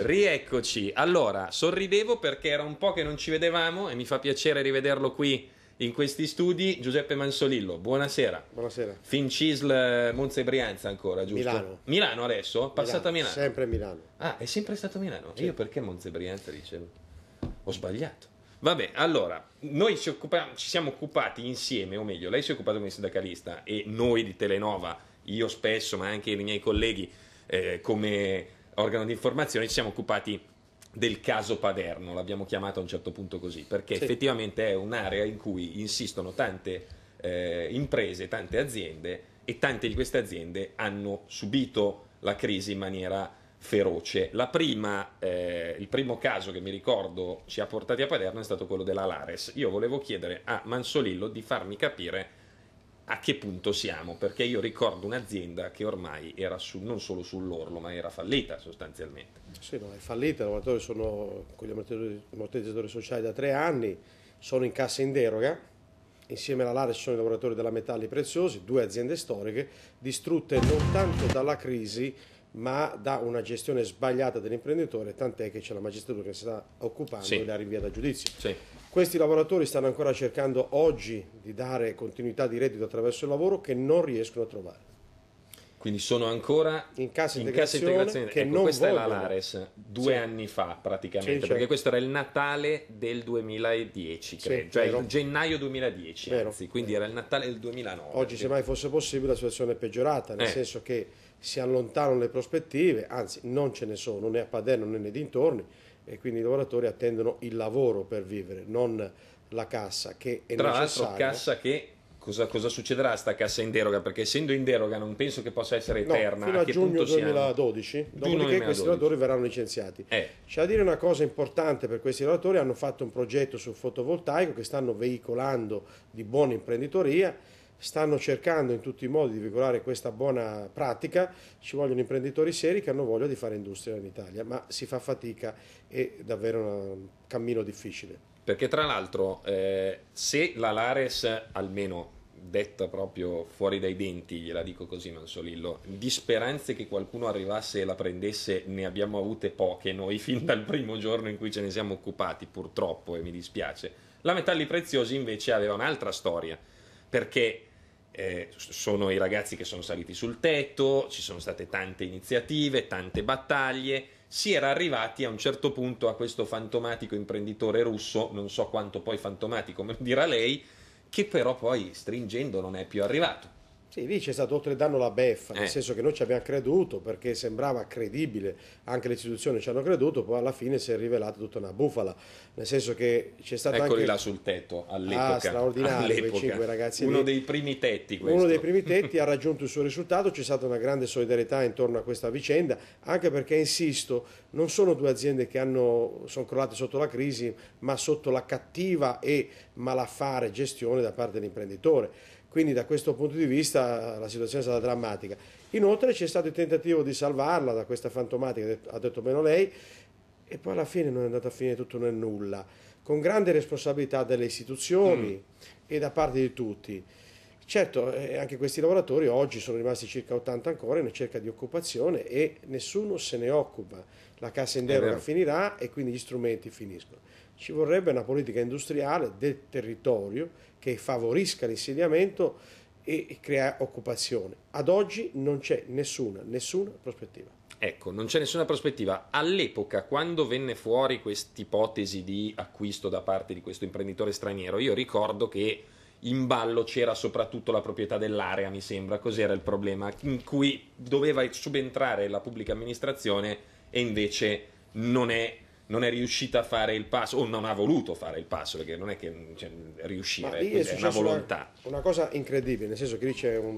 Rieccoci. Allora, sorridevo perché era un po' che non ci vedevamo e mi fa piacere rivederlo qui in questi studi. Giuseppe Mansolillo, buonasera. Buonasera. Fincisl eh, Monza e Brianza ancora, giusto? Milano. Milano adesso? Passato Milano, a Milano. Sempre Milano. Ah, è sempre stato Milano. Sì. Io perché Monza e Brianza dicevo? Ho sbagliato. Vabbè, allora, noi ci, occupa- ci, siamo occupati insieme, o meglio, lei si è occupato come sindacalista e noi di Telenova, io spesso, ma anche i miei colleghi, eh, come organo di informazione, ci siamo occupati del caso Paderno, l'abbiamo chiamato a un certo punto così, perché sì. effettivamente è un'area in cui insistono tante eh, imprese, tante aziende e tante di queste aziende hanno subito la crisi in maniera feroce. Prima, eh, il primo caso che mi ricordo ci ha portati a Paderno è stato quello della Lares. Io volevo chiedere a Mansolillo di farmi capire a che punto siamo, perché io ricordo un'azienda che ormai era su, non solo sull'orlo, ma era fallita sostanzialmente. Sì, no, è fallita, i lavoratori sono con gli ammortizzatori sociali da tre anni, sono in cassa in deroga, insieme alla Lare ci sono i lavoratori della Metalli Preziosi, due aziende storiche, distrutte non tanto dalla crisi, ma da una gestione sbagliata dell'imprenditore, tant'è che c'è la magistratura che si sta occupando sì. e la rinvia da giudizio. Sì. Questi lavoratori stanno ancora cercando oggi di dare continuità di reddito attraverso il lavoro che non riescono a trovare. Quindi sono ancora in cassa integrazione, in cassa integrazione. Che ecco, non questa vogliono. è la Lares due sì. anni fa praticamente, sì, perché certo. questo era il Natale del 2010, sì, cioè vero. il gennaio 2010, vero. anzi, quindi vero. era il Natale del 2009. Oggi se mai fosse possibile la situazione è peggiorata, nel eh. senso che si allontanano le prospettive, anzi non ce ne sono né a Paderno né nei dintorni, e quindi i lavoratori attendono il lavoro per vivere, non la cassa che è Tra necessaria. l'altro cassa che Cosa, cosa, succederà a sta cassa in deroga? Perché essendo in deroga non penso che possa essere eterna. No, fino a, a giugno 2012, dopodiché questi lavoratori verranno licenziati. Eh. C'è da dire una cosa importante per questi lavoratori, hanno fatto un progetto sul fotovoltaico che stanno veicolando di buona imprenditoria stanno cercando in tutti i modi di regolare questa buona pratica, ci vogliono imprenditori seri che hanno voglia di fare industria in Italia, ma si fa fatica, e davvero un cammino difficile. Perché tra l'altro eh, se la Lares, almeno detta proprio fuori dai denti, gliela dico così Mansolillo, di speranze che qualcuno arrivasse e la prendesse ne abbiamo avute poche noi fin dal primo giorno in cui ce ne siamo occupati, purtroppo e mi dispiace. La Metalli Preziosi invece aveva un'altra storia, perché eh, sono i ragazzi che sono saliti sul tetto, ci sono state tante iniziative, tante battaglie, si era arrivati a un certo punto a questo fantomatico imprenditore russo, non so quanto poi fantomatico, dirà lei, che però poi stringendo non è più arrivato. Sì, lì c'è stato oltre il danno la beffa, eh. nel senso che noi ci abbiamo creduto perché sembrava credibile, anche le istituzioni ci hanno creduto, poi alla fine si è rivelata tutta una bufala, nel senso che c'è stato Eccoli anche... là sul tetto, all'epoca. Ah, straordinario, all'epoca. cinque ragazzi Uno lì. dei primi tetti questo. Uno dei primi tetti ha raggiunto il suo risultato, c'è stata una grande solidarietà intorno a questa vicenda, anche perché, insisto, non sono due aziende che hanno, sono crollate sotto la crisi, ma sotto la cattiva e malaffare gestione da parte dell'imprenditore quindi da questo punto di vista la situazione è stata drammatica. Inoltre c'è stato il tentativo di salvarla da questa fantomatica, ha detto meno lei, e poi alla fine non è andato a finire tutto nel nulla, con grande responsabilità delle istituzioni mm. e da parte di tutti. Certo, eh, anche questi lavoratori oggi sono rimasti circa 80 ancora in cerca di occupazione e nessuno se ne occupa la cassa in deroga finirà e quindi gli strumenti finiscono. Ci vorrebbe una politica industriale del territorio che favorisca l'insediamento e crea occupazione. Ad oggi non c'è nessuna, nessuna prospettiva. Ecco, non c'è nessuna prospettiva. All'epoca, quando venne fuori quest'ipotesi di acquisto da parte di questo imprenditore straniero, io ricordo che in ballo c'era soprattutto la proprietà dell'area, mi sembra, cos'era il problema, in cui doveva subentrare la pubblica amministrazione e invece non è, non è riuscita a fare il passo o non ha voluto fare il passo perché non è che cioè, riuscire è, è una volontà. Una, una, cosa incredibile, nel senso che lì c'è un,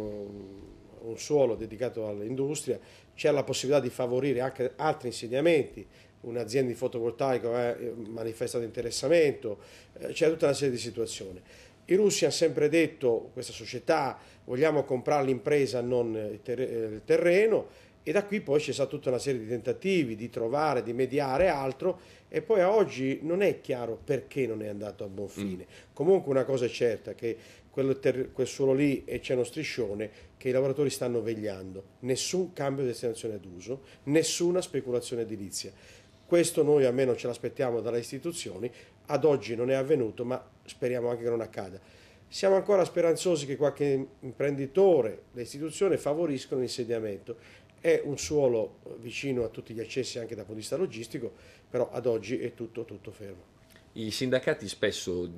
un suolo dedicato all'industria, c'è la possibilità di favorire anche altri insediamenti, un'azienda di fotovoltaico ha eh, manifestato interessamento, eh, c'è tutta una serie di situazioni. I russi hanno sempre detto, questa società, vogliamo comprare l'impresa, non il, ter- il terreno, e da qui poi c'è stata tutta una serie di tentativi di trovare, di mediare altro e poi a oggi non è chiaro perché non è andato a buon mm. fine. Mm. Comunque una cosa è certa, che ter- quel suolo lì e c'è uno striscione che i lavoratori stanno vegliando. Nessun cambio di destinazione d'uso, nessuna speculazione edilizia. Questo noi almeno ce l'aspettiamo dalle istituzioni, ad oggi non è avvenuto ma speriamo anche che non accada. Siamo ancora speranzosi che qualche imprenditore, le istituzioni favoriscono l'insediamento è un suolo vicino a tutti gli accessi anche dal punto di vista logistico, però ad oggi è tutto, tutto fermo. I sindacati spesso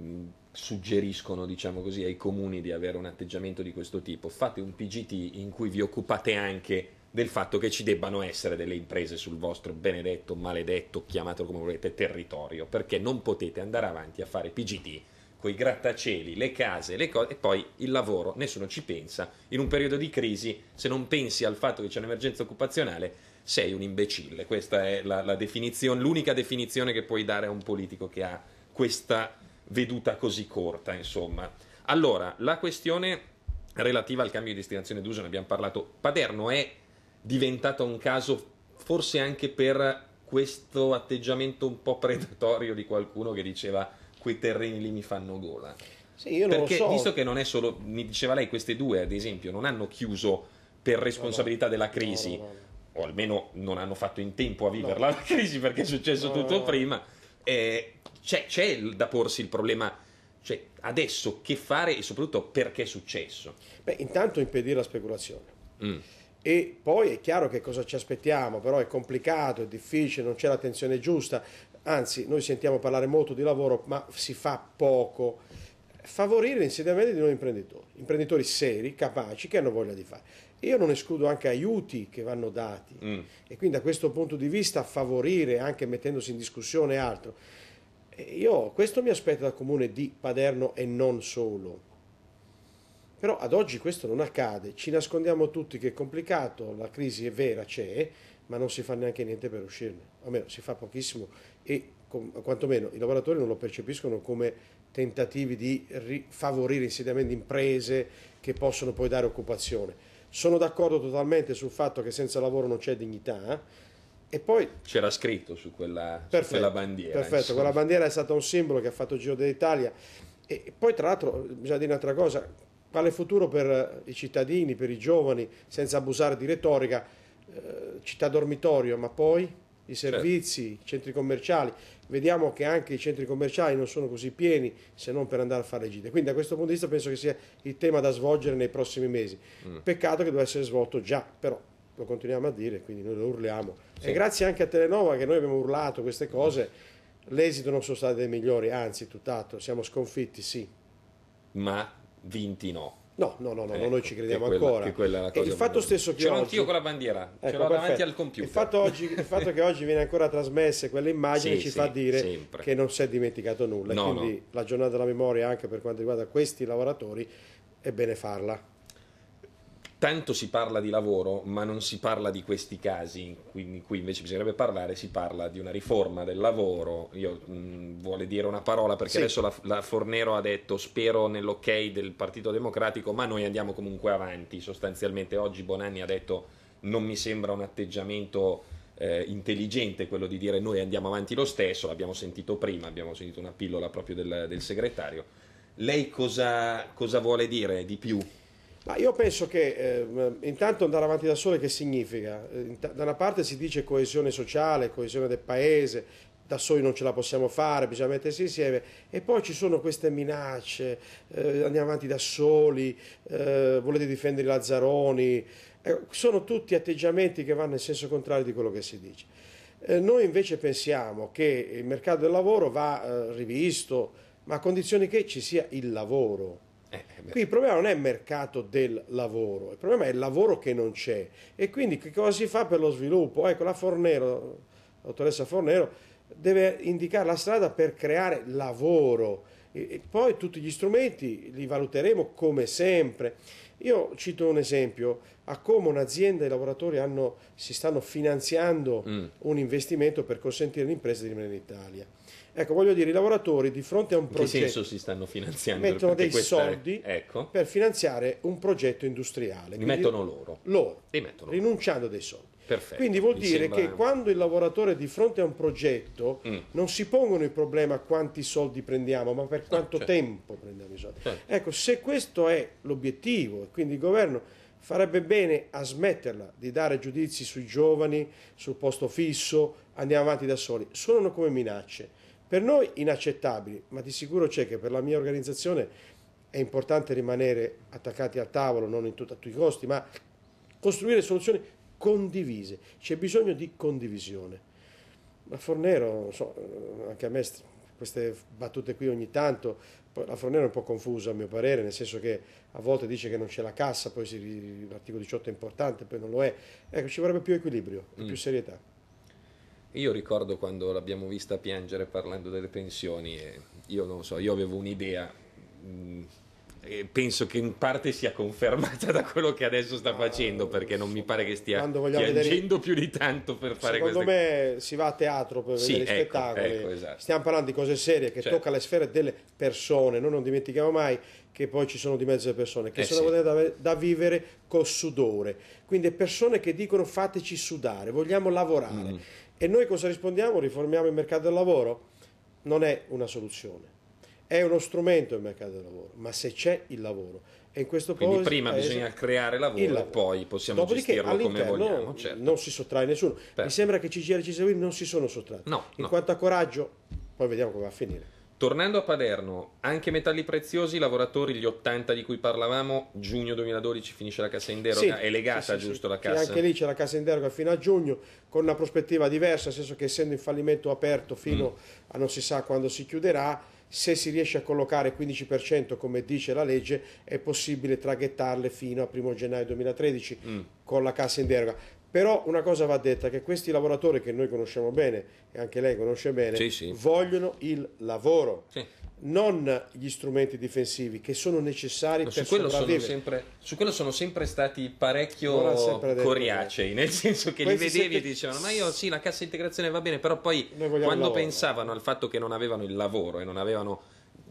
suggeriscono diciamo così, ai comuni di avere un atteggiamento di questo tipo. Fate un PGT in cui vi occupate anche del fatto che ci debbano essere delle imprese sul vostro benedetto, maledetto, chiamatelo come volete, territorio, perché non potete andare avanti a fare PGT con i grattacieli, le case, le cose, e poi il lavoro, nessuno ci pensa. In un periodo di crisi, se non pensi al fatto che c'è un'emergenza occupazionale, sei un imbecille. Questa è la, la definizione, l'unica definizione che puoi dare a un politico che ha questa veduta così corta, insomma. Allora, la questione relativa al cambio di destinazione d'uso, ne abbiamo parlato. Paderno è diventato un caso forse anche per questo atteggiamento un po' predatorio di qualcuno che diceva quei terreni lì mi fanno gola. Sì, io Perché non lo so. visto che non è solo, mi diceva lei, queste due ad esempio non hanno chiuso per responsabilità no, no. della crisi, no, o almeno non hanno fatto in tempo a viverla la crisi perché è successo tutto prima, eh, c'è, c'è da porsi il problema cioè adesso che fare e soprattutto perché è successo? Beh, intanto impedire la speculazione. Mm. E poi è chiaro che cosa ci aspettiamo, però è complicato, è difficile, non c'è la tensione giusta anzi noi sentiamo parlare molto di lavoro ma si fa poco, favorire l'insediamento di nuovi imprenditori, imprenditori seri, capaci, che hanno voglia di fare. Io non escludo anche aiuti che vanno dati mm. e quindi da questo punto di vista favorire anche mettendosi in discussione altro. Io questo mi aspetto dal comune di Paderno e non solo però ad oggi questo non accade, ci nascondiamo tutti che è complicato, la crisi è vera, c'è, ma non si fa neanche niente per uscirne, almeno si fa pochissimo e quantomeno i lavoratori non lo percepiscono come tentativi di favorire insediamenti imprese che possono poi dare occupazione. Sono d'accordo totalmente sul fatto che senza lavoro non c'è dignità, eh. e poi c'era scritto su quella, perfetto, su quella bandiera. Perfetto, insomma. quella bandiera è stata un simbolo che ha fatto il giro dell'Italia. E poi, tra l'altro, bisogna dire un'altra cosa: quale futuro per eh, i cittadini, per i giovani, senza abusare di retorica, eh, città dormitorio, ma poi i certo. servizi, certo. i centri commerciali. Vediamo che anche i centri commerciali non sono così pieni se non per andare a fare le gite. Quindi da questo punto di vista penso che sia il tema da svolgere nei prossimi mesi. Mm. Peccato che dovesse essere svolto già, però lo continuiamo a dire, quindi noi lo urliamo. Sì. E grazie anche a Telenova che noi abbiamo urlato queste cose, l'esito non sono state dei migliori, anzi tutt'altro, siamo sconfitti, sì. Ma vinti no. No, no, no, no, ecco, noi ci ecco, crediamo quella, ancora. Quella il fatto stesso che. Ce l'ho anch'io con la bandiera, ecco, ce l'ho davanti al computer. Il fatto, oggi, il fatto, che oggi viene ancora trasmessa quell'immagine sì, ci sì, fa dire sempre. che non si è dimenticato nulla. No, quindi no. la giornata della memoria, anche per quanto riguarda questi lavoratori, è bene farla tanto si parla di lavoro, ma non si parla di questi casi in cui, invece bisognerebbe parlare, si parla di una riforma del lavoro. Io, mh, vuole dire una parola perché sì. adesso la, la, Fornero ha detto spero nell'ok del Partito Democratico, ma noi andiamo comunque avanti. Sostanzialmente oggi Bonanni ha detto non mi sembra un atteggiamento eh, intelligente quello di dire noi andiamo avanti lo stesso, l'abbiamo sentito prima, abbiamo sentito una pillola proprio del, del segretario. Lei cosa, cosa vuole dire di più? Ma io penso che eh, intanto andare avanti da sole che significa? Eh, da una parte si dice coesione sociale, coesione del paese, da soli non ce la possiamo fare, bisogna mettersi insieme e poi ci sono queste minacce, eh, andiamo avanti da soli, eh, volete difendere i Lazzaroni, eh, sono tutti atteggiamenti che vanno nel senso contrario di quello che si dice. Eh, noi invece pensiamo che il mercato del lavoro va rivisto, ma a condizione che ci sia il lavoro eh, eh, Qui il problema non è il mercato del lavoro, il problema è il lavoro che non c'è e quindi che cosa si fa per lo sviluppo? Ecco, la Fornero, dottoressa Fornero, deve indicare la strada per creare lavoro e poi tutti gli strumenti li valuteremo come sempre. Io cito un esempio, a come un'azienda e i lavoratori hanno, si stanno finanziando mm. un investimento per consentire all'impresa di rimanere in Italia Ecco, voglio dire, i lavoratori di fronte a un progetto... In che senso si stanno finanziando? Mettono dei soldi è... ecco. per finanziare un progetto industriale. Li mettono loro. Loro. Li mettono rinunciando loro. dei soldi. Perfetto, Quindi vuol dire sembra... che quando il lavoratore di fronte a un progetto mm. non si pongono il problema quanti soldi prendiamo, ma per eh, quanto certo. tempo prendiamo i soldi. Certo. Ecco, se questo è l'obiettivo, quindi il governo farebbe bene a smetterla di dare giudizi sui giovani, sul posto fisso, andiamo avanti da soli, Suonano come minacce per noi inaccettabili, ma di sicuro c'è che per la mia organizzazione è importante rimanere attaccati al tavolo, non in tut- a tutti i costi, ma costruire soluzioni condivise. C'è bisogno di condivisione. La Fornero, so, anche a me queste battute qui ogni tanto, la Fornero è un po' confusa a mio parere, nel senso che a volte dice che non c'è la cassa, poi si, l'articolo 18 è importante, poi non lo è. Ecco, ci vorrebbe più equilibrio, mm. più serietà. Io ricordo quando l'abbiamo vista piangere parlando delle pensioni, io non so, io avevo un'idea. Mh, mm, penso che in parte sia confermata da quello che adesso sta ah, facendo perché non mi pare che stia piangendo vedere... più di tanto per fare questo. Secondo me si va a teatro per sì, vedere ecco, spettacoli. Ecco, esatto. Stiamo parlando di cose serie che certo. tocca le sfere delle persone. Noi non dimentichiamo mai che poi ci sono di mezzo le persone che eh sono sì. da, da vivere col sudore. Quindi persone che dicono fateci sudare, vogliamo lavorare. Mm. E noi cosa rispondiamo? Riformiamo il mercato del lavoro? Non è una soluzione. È uno strumento il mercato del lavoro, ma se c'è il lavoro, e in questo Quindi paese, prima bisogna creare lavoro, lavoro. poi possiamo Dopodiché, gestirlo come vogliamo. Non, certo. non si sottrae nessuno. Perfetto. Mi sembra che CGR e CSW non si sono sottratti. No, in no. quanto a coraggio, poi vediamo come va a finire. Tornando a Paderno, anche metalli preziosi, lavoratori, gli 80 di cui parlavamo, giugno 2012 finisce la cassa in deroga, sì, è legata sì, sì, giusto la cassa? Sì, anche lì c'è la cassa in deroga fino a giugno, con una prospettiva diversa, nel senso che essendo in fallimento aperto fino mm. a non si sa quando si chiuderà, se si riesce a collocare 15% come dice la legge è possibile traghettarle fino a 1 gennaio 2013 mm. con la cassa in deroga però una cosa va detta, che questi lavoratori che noi conosciamo bene, e anche lei conosce bene, sì, sì. vogliono il lavoro, sì. non gli strumenti difensivi che sono necessari no, per su sopravvivere. Sempre, su quello sono sempre stati parecchio coriacei, nel senso che li vedevi sempre... e dicevano ma io sì la cassa integrazione va bene, però poi quando pensavano al fatto che non avevano il lavoro e non avevano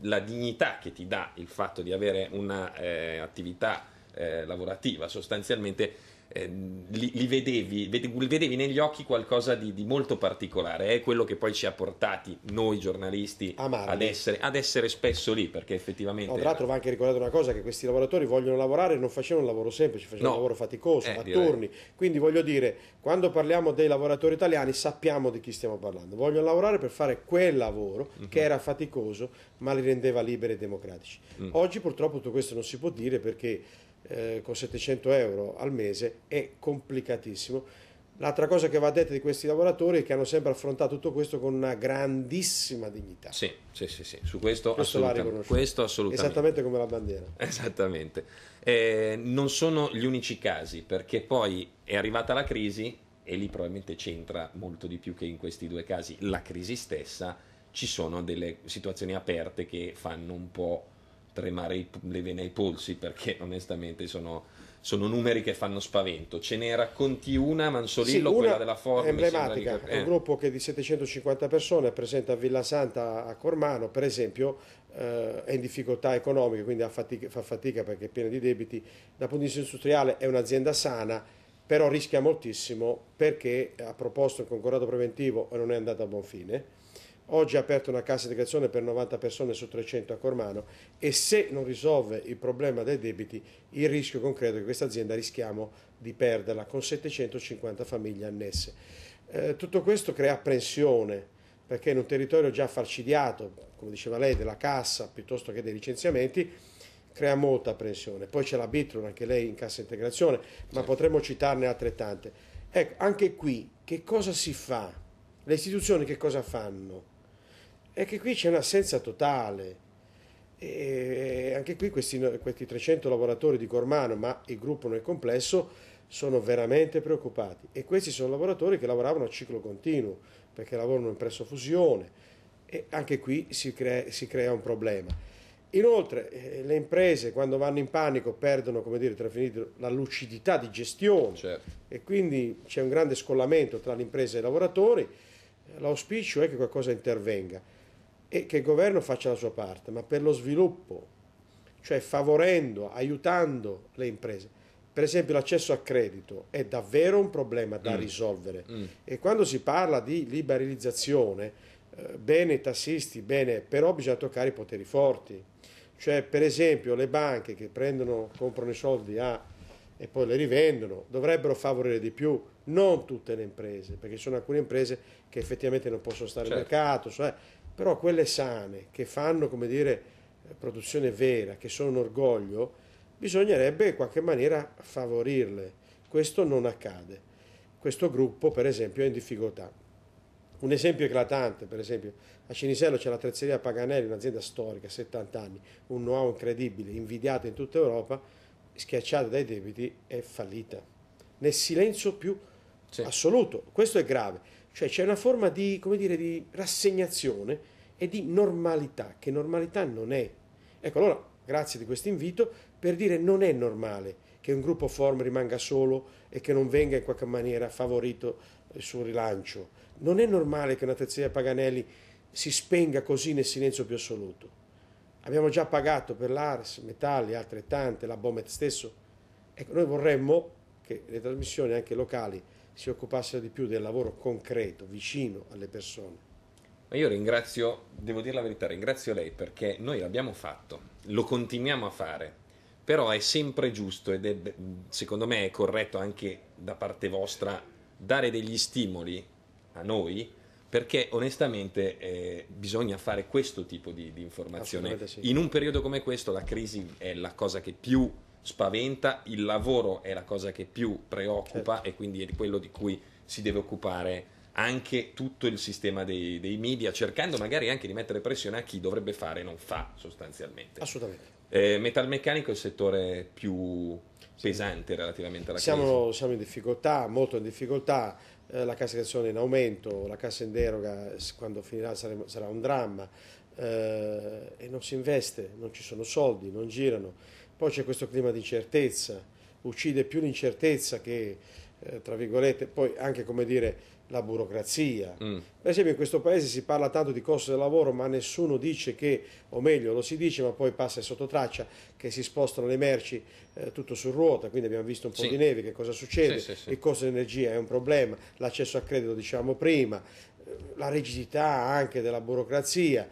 la dignità che ti dà il fatto di avere un'attività eh, eh, lavorativa sostanzialmente Ehm, li, li vedevi, vede, vedevi, negli occhi qualcosa di, di molto particolare, è eh? quello che poi ci ha portati noi giornalisti ad essere, ad essere, spesso lì, perché effettivamente... No, tra l'altro va anche ricordato una cosa, che questi lavoratori vogliono lavorare, non facevano un lavoro semplice, facevano no. un lavoro faticoso, eh, a turni, quindi voglio dire, quando parliamo dei lavoratori italiani sappiamo di chi stiamo parlando, vogliono lavorare per fare quel lavoro mm-hmm. che era faticoso ma li rendeva liberi e democratici. Mm. Oggi purtroppo tutto questo non si può dire perché eh, con 700 euro al mese è complicatissimo. L'altra cosa che va detta di questi lavoratori è che hanno sempre affrontato tutto questo con una grandissima dignità. Sì, sì, sì, sì. su questo, questo assolutamente. questo assolutamente. Esattamente come la bandiera. Esattamente. Eh, non sono gli unici casi, perché poi è arrivata la crisi e lì probabilmente c'entra molto di più che in questi due casi la crisi stessa, ci sono delle situazioni aperte che fanno un po' tremare i, le vene ai polsi perché onestamente sono, sono, numeri che fanno spavento. Ce ne racconti una, Mansolillo, sì, una quella della Forma. Emblematica, che... eh. un gruppo che di 750 persone presente a Villa Santa a Cormano, per esempio, eh, è in difficoltà economica, quindi fatica, fa fatica perché è piena di debiti. Dal punto di vista industriale è un'azienda sana, però rischia moltissimo perché ha proposto il concordato preventivo e non è andato a buon fine Oggi ha aperto una cassa integrazione per 90 persone su 300 a Cormano e se non risolve il problema dei debiti, il rischio concreto è che questa azienda rischiamo di perderla con 750 famiglie annesse. Eh, tutto questo crea apprensione perché in un territorio già farcidiato, come diceva lei, della cassa piuttosto che dei licenziamenti, crea molta apprensione. Poi c'è la Bitron, anche lei in cassa integrazione, ma certo. potremmo citarne altrettante. Ecco, anche qui che cosa si fa? Le istituzioni che cosa fanno? è che qui c'è un'assenza totale. E anche qui questi, questi 300 lavoratori di Cormano, ma il gruppo nel complesso, sono veramente preoccupati e questi sono lavoratori che lavoravano a ciclo continuo perché lavorano in presso fusione. e anche qui si crea, si crea, un problema. Inoltre eh, le imprese quando vanno in panico perdono come dire, finito, la lucidità di gestione certo. e quindi c'è un grande scollamento tra le imprese e i lavoratori, l'auspicio è che qualcosa intervenga e che il governo faccia la sua parte, ma per lo sviluppo, cioè favorendo, aiutando le imprese. Per esempio l'accesso a credito è davvero un problema da mm. risolvere mm. e quando si parla di liberalizzazione, eh, bene i tassisti, bene, però bisogna toccare i poteri forti. Cioè per esempio le banche che prendono, comprano i soldi a, e poi le rivendono dovrebbero favorire di più, non tutte le imprese, perché ci sono alcune imprese che effettivamente non possono stare certo. al mercato. Cioè, però quelle sane, che fanno, come dire, produzione vera, che sono un orgoglio, bisognerebbe in qualche maniera favorirle. Questo non accade. Questo gruppo, per esempio, è in difficoltà. Un esempio eclatante, per esempio, a Cinisello c'è l'attrezzeria Paganelli, un'azienda storica, 70 anni, un know-how incredibile, invidiata in tutta Europa, schiacciata dai debiti, è fallita. Nel silenzio più sì. assoluto. Questo è grave. Cioè c'è una forma di, come dire, di rassegnazione e di normalità, che normalità non è. Ecco, allora, grazie di questo invito, per dire non è normale che un gruppo form rimanga solo e che non venga in qualche maniera favorito il eh, suo rilancio. Non è normale che una terziaria Paganelli si spenga così nel silenzio più assoluto. Abbiamo già pagato per l'Ars, Metalli, altrettante, la Bomet stesso. Ecco, noi vorremmo che le trasmissioni anche locali si occupassero di più del lavoro concreto, vicino alle persone. Ma io ringrazio, devo dire la verità, ringrazio lei perché noi l'abbiamo fatto, lo continuiamo a fare, però è sempre giusto ed è secondo me è corretto anche da parte vostra dare degli stimoli a noi perché onestamente eh, bisogna fare questo tipo di, di informazione. Sì. In un periodo come questo la crisi è la cosa che più spaventa, il lavoro è la cosa che più preoccupa certo. e quindi è quello di cui si deve occupare anche tutto il sistema dei, dei, media, cercando magari anche di mettere pressione a chi dovrebbe fare e non fa sostanzialmente. Assolutamente. Eh, metalmeccanico è il settore più pesante relativamente alla siamo, crisi. Siamo in difficoltà, molto in difficoltà, eh, la cassa canzone in aumento, la cassa in deroga quando finirà saremo, sarà un dramma eh, e non si investe, non ci sono soldi, non girano poi c'è questo clima di incertezza, uccide più l'incertezza che, eh, tra virgolette, poi anche come dire la burocrazia. Mm. Per esempio in questo paese si parla tanto di costo del lavoro, ma nessuno dice che, o meglio lo si dice, ma poi passa sotto traccia, che si spostano le merci eh, tutto su ruota, quindi abbiamo visto un po' sì. di neve, che cosa succede, sì, sì, il costo dell'energia è un problema, l'accesso a credito diciamo prima, eh, la rigidità anche della burocrazia.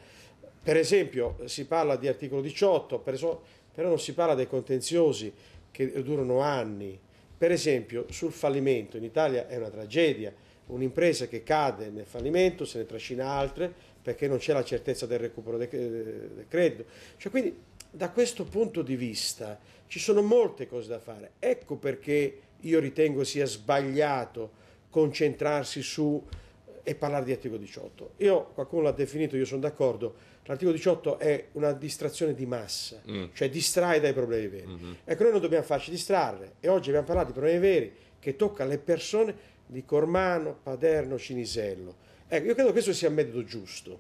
Per esempio si parla di articolo 18, per esempio però non si parla dei contenziosi che durano anni. Per esempio sul fallimento, in Italia è una tragedia, un'impresa che cade nel fallimento se ne trascina altre perché non c'è la certezza del recupero del credito. Cioè, quindi da questo punto di vista ci sono molte cose da fare. Ecco perché io ritengo sia sbagliato concentrarsi su eh, e parlare di articolo 18. Io, qualcuno l'ha definito, io sono d'accordo, L'articolo 18 è una distrazione di massa, mm. cioè distrae dai problemi veri. Mm-hmm. Ecco, noi non dobbiamo farci distrarre e oggi abbiamo parlato di problemi veri che tocca alle persone di Cormano, Paderno, Cinisello. Ecco, io credo che questo sia il metodo giusto.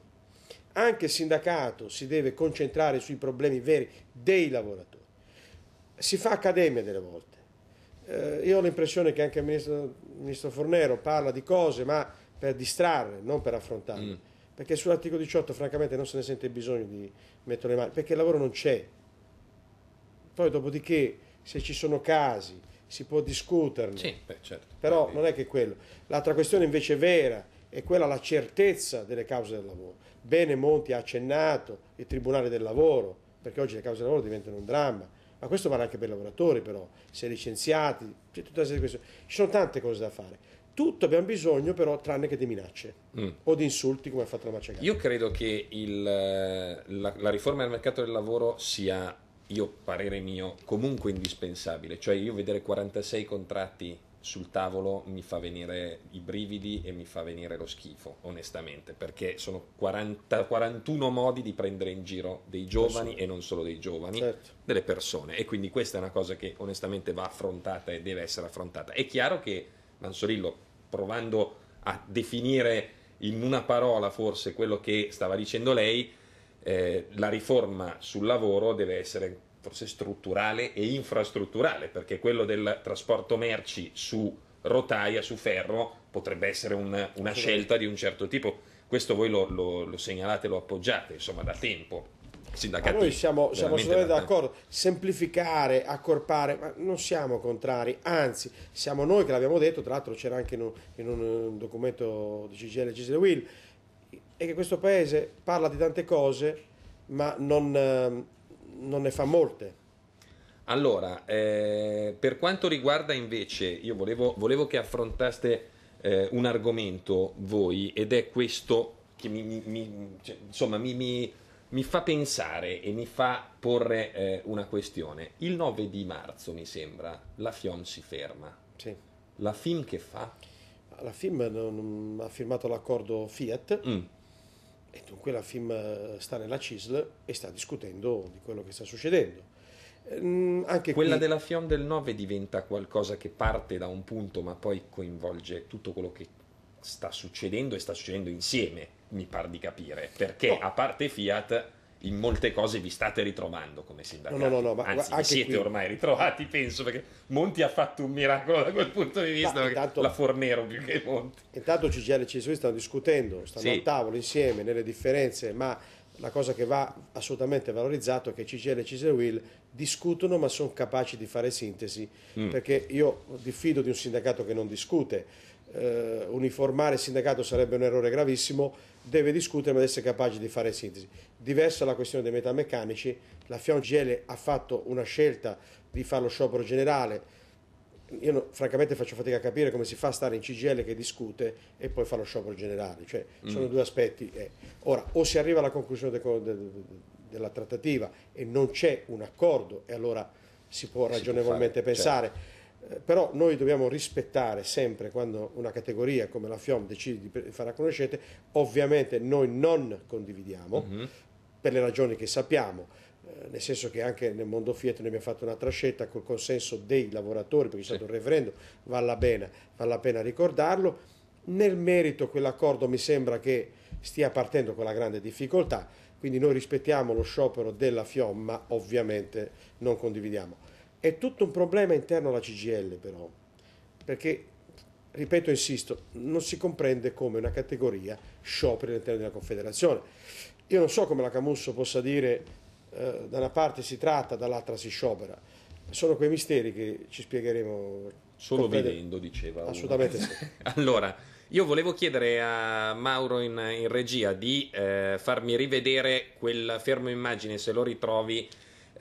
Anche il sindacato si deve concentrare sui problemi veri dei lavoratori. Si fa accademia delle volte. Eh, io ho l'impressione che anche il ministro, il ministro, Fornero parla di cose, ma per distrarre, non per affrontarle. Mm perché sull'articolo 18 francamente non se ne sente bisogno di mettere le mani, perché il lavoro non c'è. Poi dopodiché se ci sono casi si può discuterne, sì, beh, certo. però non è che quello. L'altra questione invece vera è quella la certezza delle cause del lavoro. Bene Monti ha accennato il Tribunale del Lavoro, perché oggi le cause del lavoro diventano un dramma, ma questo vale anche per i lavoratori però, se licenziati, c'è tutta una serie di questioni. Ci sono tante cose da fare tutto abbiamo bisogno però tranne che di minacce mm. o di insulti come ha fatto la Macegata. Io credo che il, eh, la, la, riforma del mercato del lavoro sia, io parere mio, comunque indispensabile, cioè io vedere 46 contratti sul tavolo mi fa venire i brividi e mi fa venire lo schifo, onestamente, perché sono 40, 41 modi di prendere in giro dei giovani persone. e non solo dei giovani, certo. delle persone e quindi questa è una cosa che onestamente va affrontata e deve essere affrontata. È chiaro che Mansorillo provando a definire in una parola forse quello che stava dicendo lei, eh, la riforma sul lavoro deve essere forse strutturale e infrastrutturale, perché quello del trasporto merci su rotaia, su ferro, potrebbe essere un, una scelta di un certo tipo. Questo voi lo, lo, lo segnalate, lo appoggiate, insomma, da tempo sindacati. Ma noi siamo, siamo assolutamente d'accordo. Semplificare, accorpare, ma non siamo contrari, anzi, siamo noi che l'abbiamo detto. Tra l'altro, c'era anche in un, in un eh, documento di CGL Cisle Will. È che questo paese parla di tante cose, ma non, ehm, non ne fa molte. Allora, eh, per quanto riguarda invece, io volevo, volevo che affrontaste eh, un argomento voi, ed è questo che mi, mi, mi cioè, insomma, mi, mi mi fa pensare e mi fa porre eh, una questione. Il 9 di marzo, mi sembra, la FIOM si ferma. Sì. La FIM che fa? La FIM ha firmato l'accordo Fiat mm. e dunque la FIM eh, sta nella CISL e sta discutendo di quello che sta succedendo. Ehm, anche Quella qui... della FIOM del 9 diventa qualcosa che parte da un punto ma poi coinvolge tutto quello che sta succedendo e sta succedendo insieme, mi pare di capire, perché oh. a parte Fiat in molte cose vi state ritrovando come sindacati. No, no, no, no Anzi, vi siete qui... ormai ritrovati, penso, perché Monti ha fatto un miracolo da quel punto di vista, intanto, la Fornero più che Monti. Intanto CGL e CSU stanno discutendo, stanno sì. a tavolo insieme nelle differenze, ma la cosa che va assolutamente valorizzata è che CGL e CSU discutono ma sono capaci di fare sintesi, mm. perché io diffido di un sindacato che non discute eh, uniformare il sindacato sarebbe un errore gravissimo, deve discutere ma deve essere capace di fare sintesi. Diversa la questione dei metalmeccanici, la Fion GL ha fatto una scelta di fare lo sciopero generale, io no, francamente faccio fatica a capire come si fa a stare in CGL che discute e poi fa lo sciopero generale, cioè, sono mm. due aspetti. Eh. Ora, o si arriva alla conclusione de, de, della trattativa e non c'è un accordo e allora si può ragionevolmente si può fare, certo. pensare. Certo eh, però noi dobbiamo rispettare sempre quando una categoria come la FIOM decide di farla conoscete, ovviamente noi non condividiamo mm-hmm. per le ragioni che sappiamo, eh, nel senso che anche nel mondo Fiat noi abbiamo fatto un'altra scelta col consenso dei lavoratori, perché sì. stato un referendum, vale la pena, vale la pena ricordarlo. Nel merito quell'accordo mi sembra che stia partendo con la grande difficoltà, quindi noi rispettiamo lo sciopero della FIOM, ma ovviamente non condividiamo. È tutto un problema interno alla CGL però, perché, ripeto, insisto, non si comprende come una categoria scioperi all'interno della Confederazione. Io non so come la Camusso possa dire eh, da una parte si tratta, dall'altra si sciopera. Sono quei misteri che ci spiegheremo. Solo comprende... vedendo, diceva. Assolutamente sì. allora, io volevo chiedere a Mauro in, in regia di eh, farmi rivedere quel fermo immagine, se lo ritrovi,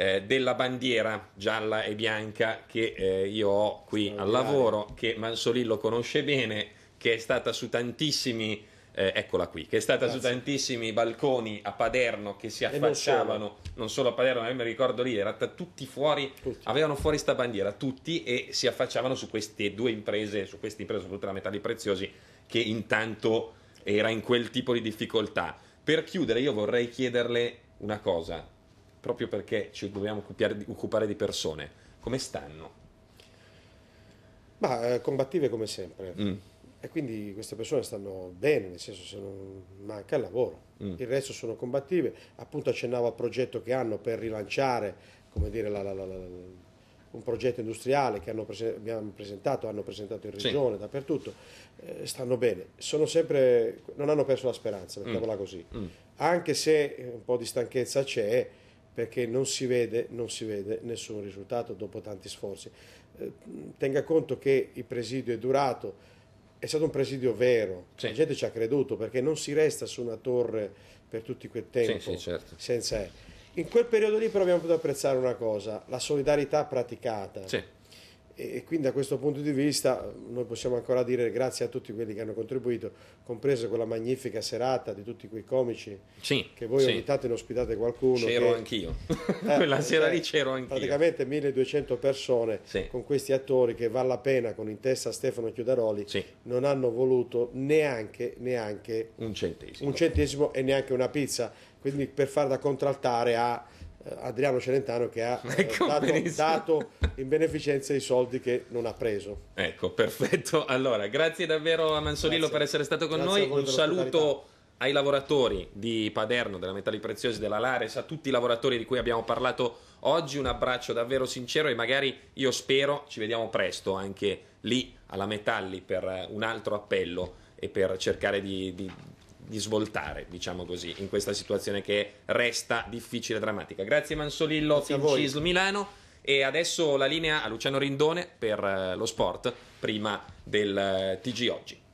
eh, della bandiera gialla e bianca che eh, io ho qui al lavoro, che Mansolillo conosce bene, che è stata su tantissimi eh, eccola qui, che è stata Grazie. su tantissimi balconi a Paderno che si affacciavano, non solo. non solo, a Paderno, ma io mi ricordo lì, era tutti fuori, tutti. avevano fuori sta bandiera, tutti, e si affacciavano su queste due imprese, su queste imprese, soprattutto la Metalli Preziosi, che intanto era in quel tipo di difficoltà. Per chiudere io vorrei chiederle una cosa, proprio perché ci dobbiamo occupare, occupare di persone. Come stanno? Ma eh, combattive come sempre. Mm. E quindi queste persone stanno bene, nel senso se non manca il lavoro. Mm. Il resto sono combattive. Appunto accennavo al progetto che hanno per rilanciare, come dire, la, la, la, un progetto industriale che hanno prese- abbiamo presentato, hanno presentato in regione, sì. dappertutto, eh, stanno bene. Sono sempre, non hanno perso la speranza, mettiamola mm. così. Mm. Anche se un po' di stanchezza c'è, perché non si vede, non si vede nessun risultato dopo tanti sforzi. Eh, tenga conto che il presidio è durato, è stato un presidio vero, sì. la gente ci ha creduto perché non si resta su una torre per tutti quel tempo sì, sì, certo. senza... In quel periodo lì però abbiamo potuto apprezzare una cosa, la solidarietà praticata. Sì e quindi da questo punto di vista noi possiamo ancora dire grazie a tutti quelli che hanno contribuito, compreso quella magnifica serata di tutti quei comici sì, che voi sì. ogni tanto ne ospitate qualcuno. C'ero che, anch'io, eh, quella sera eh, lì c'ero anch'io. Praticamente 1200 persone sì. con questi attori che vale la pena, con in testa Stefano Chiudaroli, non hanno voluto neanche, neanche un, centesimo. un centesimo e neanche una pizza, quindi per far da contraltare a eh, Adriano Celentano che ha ecco, eh, dato, dato, in beneficenza i soldi che non ha preso. Ecco, perfetto. Allora, grazie davvero a Mansolillo grazie. per essere stato con grazie noi. Un saluto ai lavoratori di Paderno, della Metalli Preziosi, della Lares, a tutti i lavoratori di cui abbiamo parlato oggi. Un abbraccio davvero sincero e magari io spero ci vediamo presto anche lì alla Metalli per eh, un altro appello e per cercare di, di di svoltare, diciamo così, in questa situazione che resta difficile e drammatica. Grazie Mansolillo, Grazie Fincisl Milano. E adesso la linea a Luciano Rindone per eh, lo sport prima del eh, TG oggi.